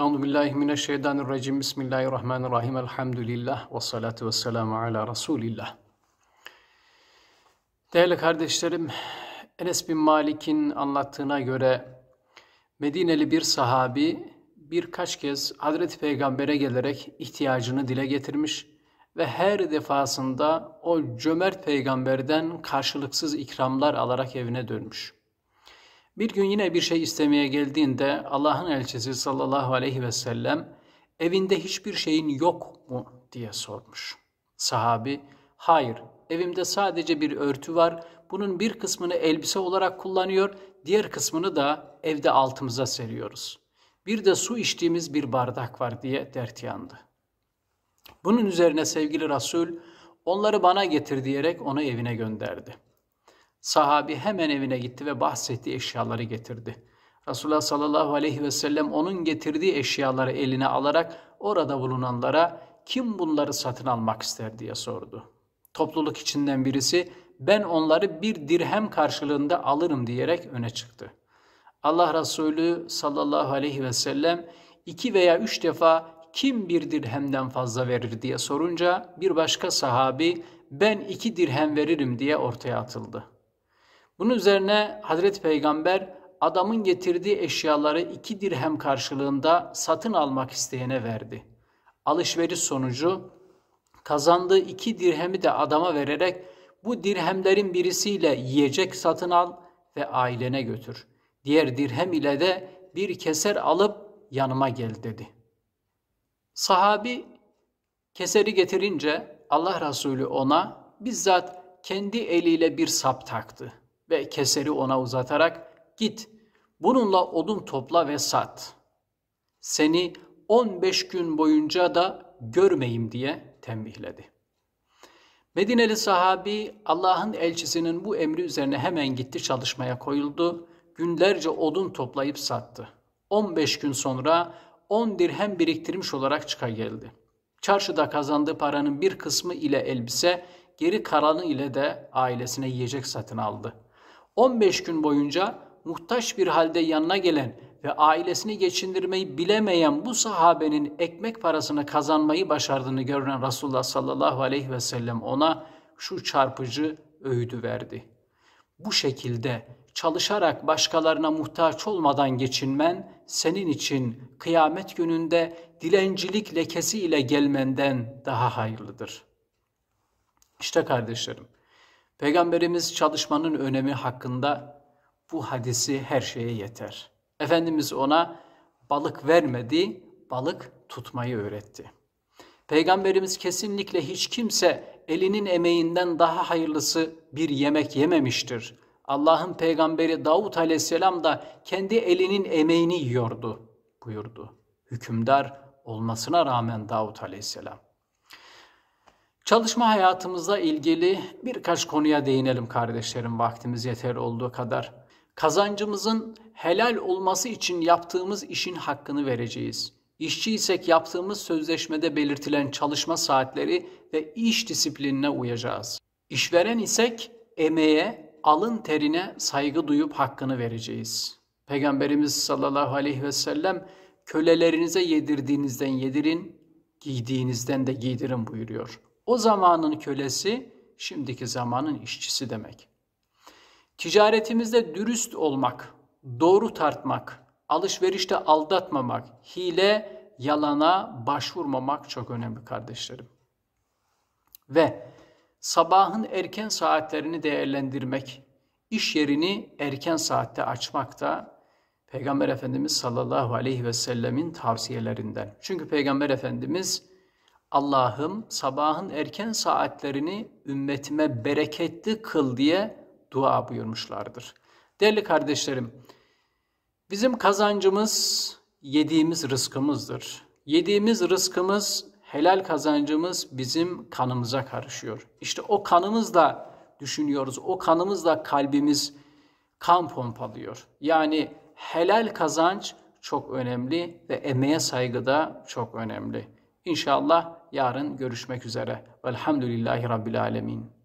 Euzu billahi mineşşeytanirracim. Bismillahirrahmanirrahim. Elhamdülillah ve salatu vesselamu ala Resulillah. Değerli kardeşlerim, Enes bin Malik'in anlattığına göre Medineli bir sahabi birkaç kez Hazreti Peygamber'e gelerek ihtiyacını dile getirmiş ve her defasında o cömert peygamberden karşılıksız ikramlar alarak evine dönmüş. Bir gün yine bir şey istemeye geldiğinde Allah'ın elçisi sallallahu aleyhi ve sellem evinde hiçbir şeyin yok mu diye sormuş. Sahabi hayır evimde sadece bir örtü var bunun bir kısmını elbise olarak kullanıyor diğer kısmını da evde altımıza seriyoruz. Bir de su içtiğimiz bir bardak var diye dert yandı. Bunun üzerine sevgili Resul onları bana getir diyerek onu evine gönderdi.'' Sahabi hemen evine gitti ve bahsettiği eşyaları getirdi. Resulullah sallallahu aleyhi ve sellem onun getirdiği eşyaları eline alarak orada bulunanlara kim bunları satın almak ister diye sordu. Topluluk içinden birisi ben onları bir dirhem karşılığında alırım diyerek öne çıktı. Allah Resulü sallallahu aleyhi ve sellem iki veya üç defa kim bir dirhemden fazla verir diye sorunca bir başka sahabi ben iki dirhem veririm diye ortaya atıldı.'' Bunun üzerine Hazreti Peygamber adamın getirdiği eşyaları iki dirhem karşılığında satın almak isteyene verdi. Alışveriş sonucu kazandığı iki dirhemi de adama vererek bu dirhemlerin birisiyle yiyecek satın al ve ailene götür. Diğer dirhem ile de bir keser alıp yanıma gel dedi. Sahabi keseri getirince Allah Resulü ona bizzat kendi eliyle bir sap taktı.'' ve keseri ona uzatarak git bununla odun topla ve sat. Seni 15 gün boyunca da görmeyim diye tembihledi. Medineli sahabi Allah'ın elçisinin bu emri üzerine hemen gitti çalışmaya koyuldu. Günlerce odun toplayıp sattı. 15 gün sonra 10 dirhem biriktirmiş olarak çıka geldi. Çarşıda kazandığı paranın bir kısmı ile elbise, geri kalanı ile de ailesine yiyecek satın aldı. 15 gün boyunca muhtaç bir halde yanına gelen ve ailesini geçindirmeyi bilemeyen bu sahabenin ekmek parasını kazanmayı başardığını gören Resulullah sallallahu aleyhi ve sellem ona şu çarpıcı öğüdü verdi. Bu şekilde çalışarak başkalarına muhtaç olmadan geçinmen senin için kıyamet gününde dilencilik lekesiyle gelmenden daha hayırlıdır. İşte kardeşlerim Peygamberimiz çalışmanın önemi hakkında bu hadisi her şeye yeter. Efendimiz ona balık vermedi, balık tutmayı öğretti. Peygamberimiz kesinlikle hiç kimse elinin emeğinden daha hayırlısı bir yemek yememiştir. Allah'ın peygamberi Davut aleyhisselam da kendi elinin emeğini yiyordu buyurdu. Hükümdar olmasına rağmen Davut aleyhisselam. Çalışma hayatımızla ilgili birkaç konuya değinelim kardeşlerim vaktimiz yeter olduğu kadar. Kazancımızın helal olması için yaptığımız işin hakkını vereceğiz. İşçi isek yaptığımız sözleşmede belirtilen çalışma saatleri ve iş disiplinine uyacağız. İşveren isek emeğe, alın terine saygı duyup hakkını vereceğiz. Peygamberimiz sallallahu aleyhi ve sellem kölelerinize yedirdiğinizden yedirin, giydiğinizden de giydirin buyuruyor. O zamanın kölesi şimdiki zamanın işçisi demek. Ticaretimizde dürüst olmak, doğru tartmak, alışverişte aldatmamak, hile, yalana başvurmamak çok önemli kardeşlerim. Ve sabahın erken saatlerini değerlendirmek, iş yerini erken saatte açmak da Peygamber Efendimiz sallallahu aleyhi ve sellemin tavsiyelerinden. Çünkü Peygamber Efendimiz Allah'ım sabahın erken saatlerini ümmetime bereketli kıl diye dua buyurmuşlardır. Değerli kardeşlerim, bizim kazancımız yediğimiz rızkımızdır. Yediğimiz rızkımız, helal kazancımız bizim kanımıza karışıyor. İşte o kanımızla düşünüyoruz, o kanımızla kalbimiz kan pompalıyor. Yani helal kazanç çok önemli ve emeğe saygı da çok önemli. İnşallah yarın görüşmek üzere. Velhamdülillahi Rabbil Alemin.